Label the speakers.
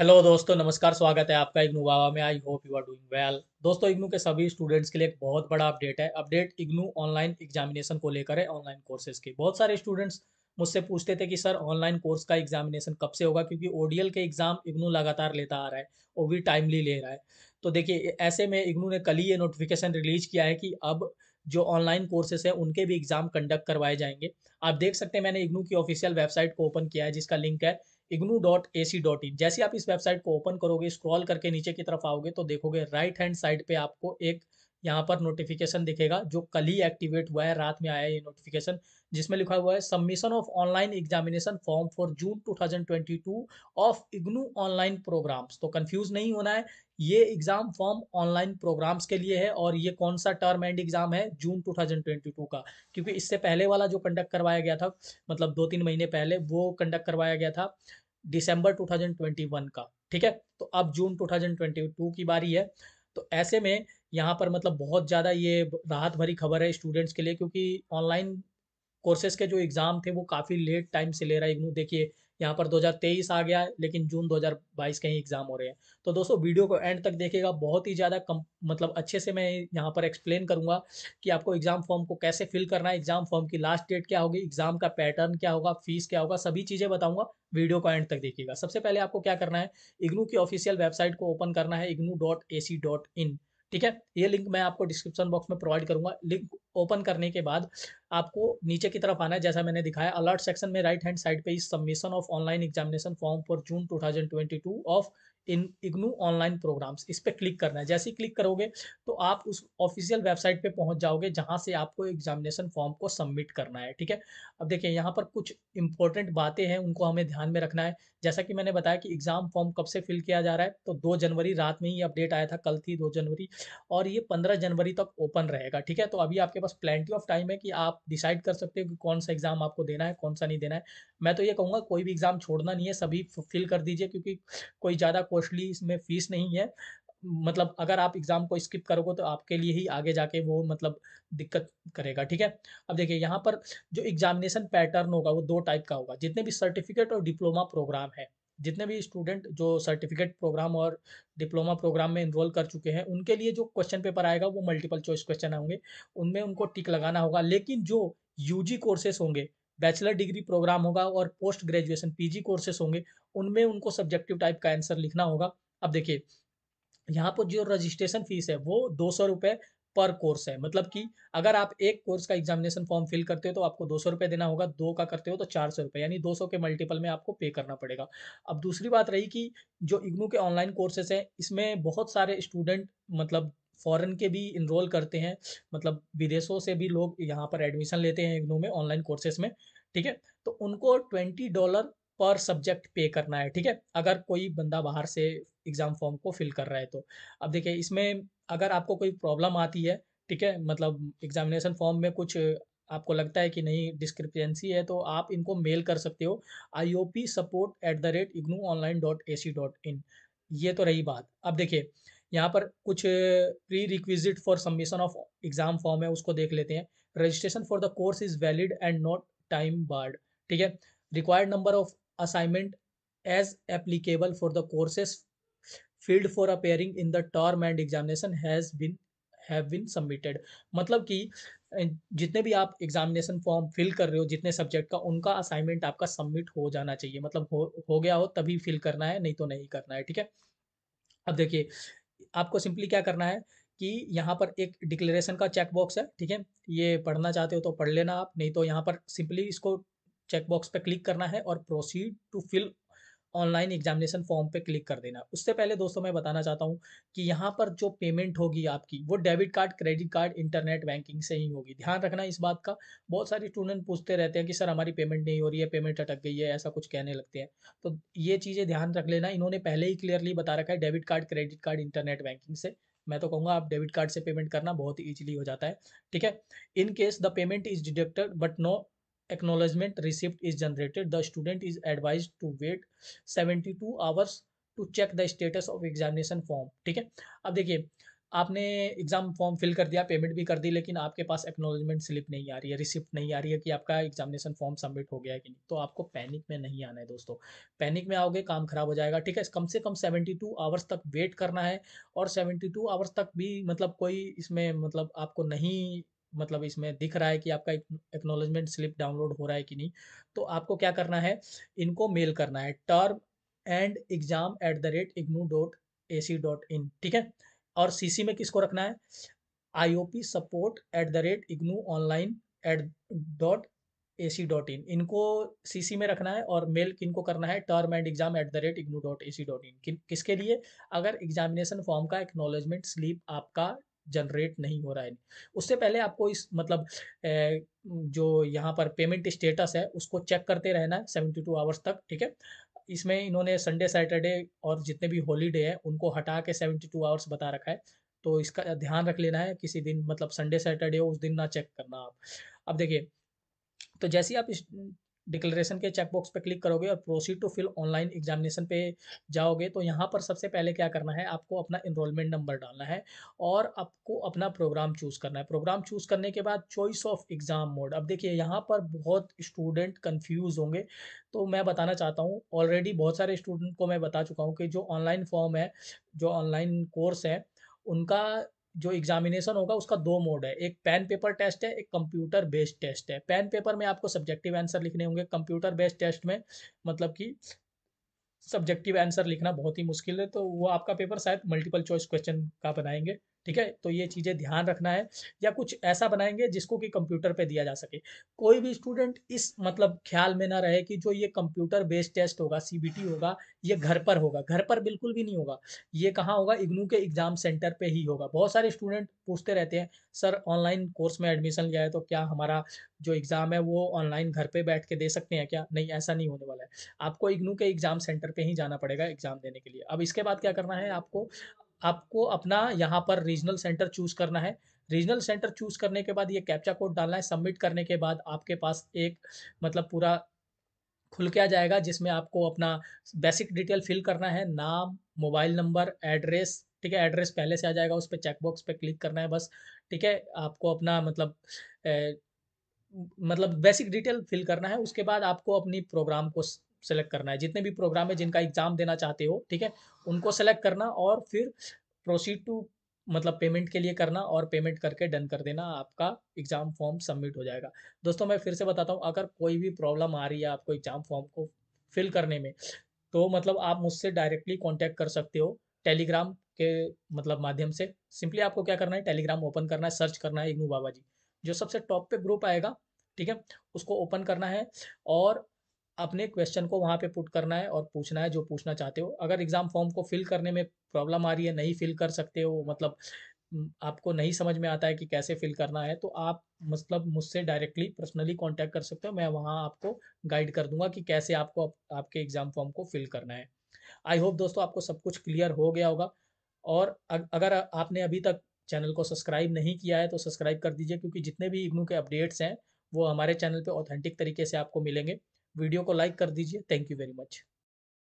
Speaker 1: hello दोस्तों नमस्कार स्वागत है आपका इग्नू बाबा में I hope you are doing well दोस्तों इग्नू के सभी स्टूडेंट्स के लिए एक बहुत बड़ा अपडेट है अपडेट इग्नू ऑनलाइन एग्जामिनेशन को लेकर है ऑनलाइन कोर्सेज के बहुत सारे स्टूडेंट्स मुझसे पूछते थे कि सर ऑनलाइन कोर्स का एग्जामिनेशन कब से होगा क्योंकि ओडीएल के एग्जाम इग्नू लगातार लेता आ रहा है और भी टाइमली ले रहा है तो देखिए ऐसे में इग्नू ने कल ही ये नोटिफिकेशन रिलीज किया है कि अब जो ऑनलाइन कोर्सेस हैं उनके भी एग्जाम कंडक्ट करवाए जाएंगे आप देख सकते हैं मैंने इग्नू की ऑफिशियल वेबसाइट को ओपन किया है जिसका लिंक है IGNOU dot A C dot in जैसे आप इस वेबसाइट को ओपन करोगे स्क्रॉल करके नीचे की तरफ आओगे तो देखोगे राइट हैंड साइड पे आपको एक यहाँ पर नोटिफिकेशन दिखेगा जो कल ही एक्टिवेट हुआ है रात में आया ये नोटिफिकेशन जिसमें लिखा हुआ है submission of online examination form for June 2022 of IGNOU online programmes तो कंफ्यूज नहीं होना है ये एग्जाम फॉर्म ऑनलाइन प्रोग्राम्स के लिए है और ये कौन सा टर्म एंड एग्जाम है जून 2022 का क्योंकि इससे पहले वाला जो कंडक्ट करवाया गया था मतलब दो तीन महीने पहले वो कंडक्ट करवाया गया था दिसंबर टू का ठीक है तो अब जून टू की बारी है तो ऐसे में यहाँ पर मतलब बहुत ज़्यादा ये राहत भरी खबर है स्टूडेंट्स के लिए क्योंकि ऑनलाइन कोर्सेज के जो एग्ज़ाम थे वो काफ़ी लेट टाइम से ले रहा है इग्नू देखिए यहाँ पर 2023 आ गया है लेकिन जून 2022 के ही एग्ज़ाम हो रहे हैं तो दोस्तों वीडियो को एंड तक देखिएगा बहुत ही ज़्यादा कम मतलब अच्छे से मैं यहाँ पर एक्सप्लेन करूँगा कि आपको एग्ज़ाम फॉर्म को कैसे फिल करना है एग्ज़ाम फॉर्म की लास्ट डेट क्या होगी एग्ज़ाम का पैटर्न क्या होगा फीस क्या होगा सभी चीज़ें बताऊँगा वीडियो को एंड तक देखिएगा सबसे पहले आपको क्या करना है इग्नू की ऑफिशियल वेबसाइट को ओपन करना है इग्नू ठीक है ये लिंक मैं आपको डिस्क्रिप्शन बॉक्स में प्रोवाइड करूंगा लिंक ओपन करने के बाद आपको नीचे की तरफ आना है जैसा मैंने दिखाया अलर्ट सेक्शन में राइट हैंड साइड पे इस submission of online examination form for June 2022 of in IGNOU online programmes इस पर क्लिक करना है जैसे ही क्लिक करोगे तो आप उस ऑफिशियल वेबसाइट पे पहुंच जाओगे जहां से आपको एग्जामिनेशन फॉर्म को सबमिट करना है ठीक है अब देखिए यहां पर कुछ इंपॉर्टेंट बातें हैं उनको हमें ध्यान में रखना है जैसा कि मैंने बताया कि एग्ज़ाम फॉर्म कब से फिल किया जा रहा है तो दो जनवरी रात में ही अपडेट आया था कल थी दो जनवरी और ये पंद्रह जनवरी तक ओपन रहेगा ठीक है तो अभी आपके पास प्लेंटी ऑफ टाइम है कि आप डिसाइड कर सकते हो कि कौन सा एग्ज़ाम आपको देना है कौन सा नहीं देना है मैं तो ये कहूँगा कोई भी एग्ज़ाम छोड़ना नहीं है सभी फिल कर दीजिए क्योंकि कोई ज़्यादा कॉस्टली इसमें फ़ीस नहीं है मतलब अगर आप एग्ज़ाम को स्किप करोगे तो आपके लिए ही आगे जाके वो मतलब दिक्कत करेगा ठीक है अब देखिए यहाँ पर जो एग्जामिनेशन पैटर्न होगा वो दो टाइप का होगा जितने भी सर्टिफिकेट और डिप्लोमा प्रोग्राम है जितने भी स्टूडेंट जो सर्टिफिकेट प्रोग्राम और डिप्लोमा प्रोग्राम में इनरोल कर चुके हैं उनके लिए जो क्वेश्चन पेपर आएगा वो मल्टीपल चॉइस क्वेश्चन होंगे उनमें उनको टिक लगाना होगा लेकिन जो यूजी कोर्सेस होंगे बैचलर डिग्री प्रोग्राम होगा और पोस्ट ग्रेजुएशन पीजी कोर्सेस होंगे उनमें उनको सब्जेक्टिव टाइप का आंसर लिखना होगा अब देखिए यहाँ पर जो रजिस्ट्रेशन फीस है वो दो सौ रुपये पर कोर्स है मतलब कि अगर आप एक कोर्स का एग्जामिनेशन फॉर्म फिल करते हो तो आपको दो सौ रुपये देना होगा दो का करते हो तो चार सौ रुपये यानी दो सौ के मल्टीपल में आपको पे करना पड़ेगा अब दूसरी बात रही कि जो इग्नू के ऑनलाइन कोर्सेस हैं इसमें बहुत सारे स्टूडेंट मतलब फ़ॉरन के भी इनरोल करते हैं मतलब विदेशों से भी लोग यहाँ पर एडमिशन लेते हैं इग्नू में ऑनलाइन कोर्सेज में ठीक है तो उनको ट्वेंटी डॉलर पर सब्जेक्ट पे करना है ठीक है अगर कोई बंदा बाहर से एग्ज़ाम फॉर्म को फिल कर रहा है तो अब देखिए इसमें अगर आपको कोई प्रॉब्लम आती है ठीक है मतलब एग्जामिनेशन फॉर्म में कुछ आपको लगता है कि नहीं डिस्क्रिपेंसी है तो आप इनको मेल कर सकते हो I O P support at the rate IGNOU online dot A C dot in ये तो रही बात अब देखिए यहाँ पर कुछ prerequisite for submission of exam form है उसको देख लेते हैं registration for the course is valid and not time barred ठीक है required number of assignment as applicable for the courses field for appearing in the term end examination has bin have been submitted मतलब कि जितने भी आप examination form fill कर रहे हो जितने सब्जेक्ट का उनका असाइनमेंट आपका सबमिट हो जाना चाहिए मतलब हो हो गया हो तभी फिल करना है नहीं तो नहीं करना है ठीक है अब देखिए आपको सिंपली क्या करना है कि यहाँ पर एक डिक्लेरेशन का चेक बॉक्स है ठीक है ये पढ़ना चाहते हो तो पढ़ लेना आप नहीं तो यहाँ पर सिंपली इसको चेक बॉक्स क्लिक करना है और proceed to fill online examination form पे क्लिक कर देना उससे पहले दोस्तों मैं बताना चाहता हूँ कि यहाँ पर जो पेमेंट होगी आपकी वो debit card credit card internet banking से ही होगी ध्यान रखना इस बात का बहुत सारे स्टूडेंट पूछते रहते हैं कि सर हमारी पेमेंट नहीं हो रही है पेमेंट अटक गई है ऐसा कुछ कहने लगते हैं तो ये चीज़ें ध्यान रख लेना इन्होंने पहले ही क्लियरली बता रखा है debit card credit card internet banking से मैं तो कहूँगा आप डेबिट कार्ड से पेमेंट करना बहुत ही ईजिली हो जाता है ठीक है in case the payment is deducted but no acknowledgement receipt is generated the student is advised to wait 72 hours to check the status of examination form ठीक है अब देखिए आपने एग्जाम फॉर्म फिल कर दिया पेमेंट भी कर दी लेकिन आपके पास एक्नोलॉजमेंट स्लिप नहीं आ रही है रिसिप्ट नहीं आ रही है कि आपका एग्जामिनेशन फॉर्म सबमिट हो गया है कि नहीं तो आपको पैनिक में नहीं आना है दोस्तों पैनिक में आओगे काम खराब हो जाएगा ठीक है कम से कम 72 आवर्स तक वेट करना है और 72 आवर्स तक भी मतलब कोई इसमें मतलब आपको नहीं मतलब इसमें दिख रहा है कि आपका एक्नोलेजमेंट स्लिप डाउनलोड हो रहा है कि नहीं तो आपको क्या करना है इनको मेल करना है term end exam at the rate IGNOU dot A C dot in ठीक है और सीसी में किसको रखना है I O P support at the rate IGNOU online at dot A C dot in इनको सी सी में रखना है और मेल किनको करना है term end exam at the rate IGNOU dot A C dot in किसके लिए अगर एग्जामिनेशन फॉर्म का एक्नोलेजमेंट स्लिप आपका जनरेट नहीं हो रहा है उससे पहले आपको इस मतलब ए, जो यहाँ पर पेमेंट स्टेटस है उसको चेक करते रहना है सेवेंटी टू आवर्स तक ठीक है इसमें इन्होंने संडे सैटरडे और जितने भी हॉलीडे हैं उनको हटा के सेवेंटी टू आवर्स बता रखा है तो इसका ध्यान रख लेना है किसी दिन मतलब संडे सैटरडे हो उस दिन ना चेक करना आप अब देखिए तो जैसे ही आप इस डिक्लेरेशन के चेकबॉक्स पे क्लिक करोगे और proceed to fill online examination पे जाओगे तो यहाँ पर सबसे पहले क्या करना है आपको अपना इनरोलमेंट नंबर डालना है और आपको अपना प्रोग्राम चूज़ करना है प्रोग्राम चूज़ करने के बाद चॉइस ऑफ एग्ज़ाम मोड अब देखिए यहाँ पर बहुत स्टूडेंट कन्फ्यूज़ होंगे तो मैं बताना चाहता हूँ ऑलरेडी बहुत सारे स्टूडेंट को मैं बता चुका हूँ कि जो ऑनलाइन फॉर्म है जो ऑनलाइन कोर्स है उनका जो एग्जामिनेशन होगा उसका दो मोड है एक पेन पेपर टेस्ट है एक कंप्यूटर बेस्ड टेस्ट है पेन पेपर में आपको सब्जेक्टिव आंसर लिखने होंगे कंप्यूटर बेस्ड टेस्ट में मतलब कि सब्जेक्टिव आंसर लिखना बहुत ही मुश्किल है तो वो आपका पेपर शायद मल्टीपल चॉइस क्वेश्चन का बनाएंगे ठीक है तो ये चीज़ें ध्यान रखना है या कुछ ऐसा बनाएंगे जिसको कि कंप्यूटर पे दिया जा सके कोई भी स्टूडेंट इस मतलब ख्याल में ना रहे कि जो ये कंप्यूटर बेस्ड टेस्ट होगा सी होगा ये घर पर होगा घर पर बिल्कुल भी नहीं होगा ये कहाँ होगा इग्नू के एग्ज़ाम सेंटर पर ही होगा बहुत सारे स्टूडेंट पूछते रहते हैं सर ऑनलाइन कोर्स में एडमिशन लिया है तो क्या हमारा जो एग्ज़ाम है वो ऑनलाइन घर पर बैठ के दे सकते हैं क्या नहीं ऐसा नहीं होने वाला है आपको इग्नू के एग्ज़ाम सेंटर पर ही जाना पड़ेगा एग्ज़ाम देने के लिए अब इसके बाद क्या करना है आपको आपको अपना यहाँ पर रीजनल सेंटर चूज करना है रीजनल सेंटर चूज करने के बाद ये कैप्चा कोड डालना है सबमिट करने के बाद आपके पास एक मतलब पूरा खुल के आ जाएगा जिसमें आपको अपना बेसिक डिटेल फिल करना है नाम मोबाइल नंबर एड्रेस ठीक है एड्रेस पहले से आ जाएगा उस पर चेकबॉक्स पे क्लिक करना है बस ठीक है आपको अपना मतलब ए, मतलब बेसिक डिटेल फिल करना है उसके बाद आपको अपनी प्रोग्राम को सेलेक्ट करना है जितने भी प्रोग्राम है जिनका एग्ज़ाम देना चाहते हो ठीक है उनको सेलेक्ट करना और फिर प्रोसीड टू मतलब पेमेंट के लिए करना और पेमेंट करके डन कर देना आपका एग्ज़ाम फॉर्म सबमिट हो जाएगा दोस्तों मैं फिर से बताता हूँ अगर कोई भी प्रॉब्लम आ रही है आपको एग्ज़ाम फॉर्म को फिल करने में तो मतलब आप मुझसे डायरेक्टली कॉन्टैक्ट कर सकते हो टेलीग्राम के मतलब माध्यम से सिंपली आपको क्या करना है टेलीग्राम ओपन करना है सर्च करना है इग्नू बाबा जी जो सबसे टॉप पे ग्रुप आएगा ठीक है उसको ओपन करना है और अपने क्वेश्चन को वहाँ पे पुट करना है और पूछना है जो पूछना चाहते हो अगर एग्ज़ाम फॉर्म को फिल करने में प्रॉब्लम आ रही है नहीं फिल कर सकते हो मतलब आपको नहीं समझ में आता है कि कैसे फिल करना है तो आप मतलब मुझसे डायरेक्टली पर्सनली कांटेक्ट कर सकते हो मैं वहाँ आपको गाइड कर दूंगा कि कैसे आपको आपके एग्ज़ाम फॉर्म को फिल करना है आई होप दोस्तों आपको सब कुछ क्लियर हो गया होगा और अगर आपने अभी तक चैनल को सब्सक्राइब नहीं किया है तो सब्सक्राइब कर दीजिए क्योंकि जितने भी इग्नू के अपडेट्स हैं वो हमारे चैनल पे ऑथेंटिक तरीके से आपको मिलेंगे वीडियो को लाइक कर दीजिए थैंक यू वेरी मच